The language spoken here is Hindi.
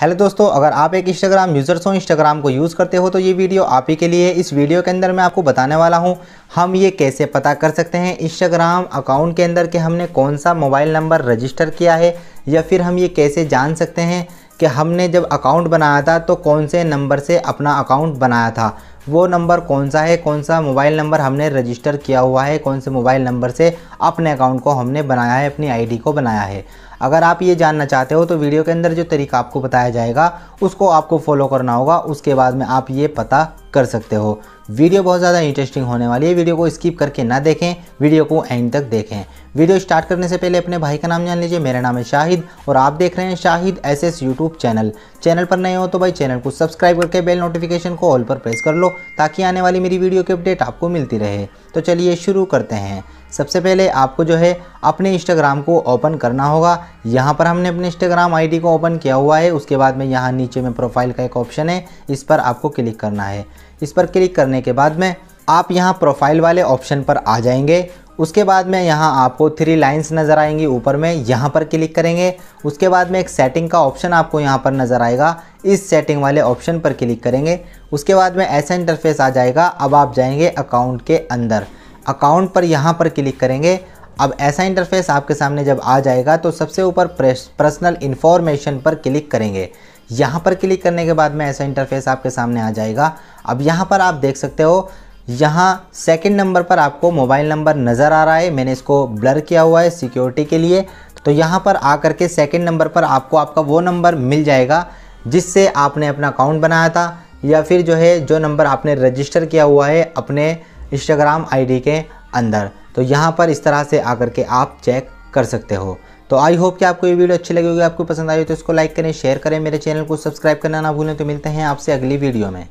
हेलो दोस्तों अगर आप एक इंस्टाग्राम यूज़र्स हो इंस्टाग्राम को यूज़ करते हो तो ये वीडियो आप ही के लिए है इस वीडियो के अंदर मैं आपको बताने वाला हूँ हम ये कैसे पता कर सकते हैं इंस्टाग्राम अकाउंट के अंदर कि हमने कौन सा मोबाइल नंबर रजिस्टर किया है या फिर हम ये कैसे जान सकते हैं कि हमने जब अकाउंट बनाया था तो कौन से नंबर से अपना अकाउंट बनाया था वो नंबर कौन सा है कौन सा मोबाइल नंबर हमने रजिस्टर किया हुआ है कौन से मोबाइल नंबर से अपने अकाउंट को हमने बनाया है अपनी आईडी को बनाया है अगर आप ये जानना चाहते हो तो वीडियो के अंदर जो तरीका आपको बताया जाएगा उसको आपको फॉलो करना होगा उसके बाद में आप ये पता कर सकते हो वीडियो बहुत ज़्यादा इंटरेस्टिंग होने वाली है वीडियो को स्किप करके ना देखें वीडियो को एंड तक देखें वीडियो स्टार्ट करने से पहले अपने भाई का नाम जान लीजिए मेरा नाम है शाहिद और आप देख रहे हैं Shahid S S YouTube channel channel पर नए हो तो भाई चैनल को सब्सक्राइब करके बेल नोटिफिकेशन को ऑल पर प्रेस कर लो ताकि आने वाली मेरी वीडियो की अपडेट आपको मिलती रहे तो चलिए शुरू करते हैं सबसे पहले आपको जो है अपने इंस्टाग्राम को ओपन करना होगा यहाँ पर हमने अपने इंस्टाग्राम आईडी को ओपन किया हुआ है उसके बाद में यहाँ नीचे में प्रोफाइल का एक ऑप्शन है इस पर आपको क्लिक करना है इस पर क्लिक करने के बाद में आप यहाँ प्रोफाइल वाले ऑप्शन पर आ जाएंगे उसके बाद में यहाँ आपको थ्री लाइन्स नज़र आएंगी ऊपर में यहाँ पर क्लिक करेंगे उसके बाद में एक सेटिंग का ऑप्शन आपको यहाँ पर नज़र आएगा इस सेटिंग वाले ऑप्शन पर क्लिक करेंगे उसके बाद में ऐसा इंटरफेस आ जाएगा अब आप जाएंगे अकाउंट के अंदर अकाउंट पर यहाँ पर क्लिक करेंगे अब ऐसा इंटरफेस आपके सामने जब आ जाएगा तो सबसे ऊपर पर्सनल इन्फॉर्मेशन पर क्लिक करेंगे यहाँ पर क्लिक करने के बाद में ऐसा इंटरफेस आपके सामने आ जाएगा अब यहाँ पर आप देख सकते हो यहाँ सेकंड नंबर पर आपको मोबाइल नंबर नज़र आ रहा है मैंने इसको ब्लर किया हुआ है सिक्योरिटी के लिए तो यहाँ पर आ करके सेकेंड नंबर पर आपको आपका वो नंबर मिल जाएगा जिससे आपने अपना अकाउंट बनाया था या फिर जो है जो नंबर आपने रजिस्टर किया हुआ है अपने इंस्टाग्राम आईडी के अंदर तो यहाँ पर इस तरह से आकर के आप चेक कर सकते हो तो आई होप कि आपको ये वीडियो अच्छी लगी होगी आपको पसंद आई हो तो इसको लाइक करें शेयर करें मेरे चैनल को सब्सक्राइब करना ना भूलें तो मिलते हैं आपसे अगली वीडियो में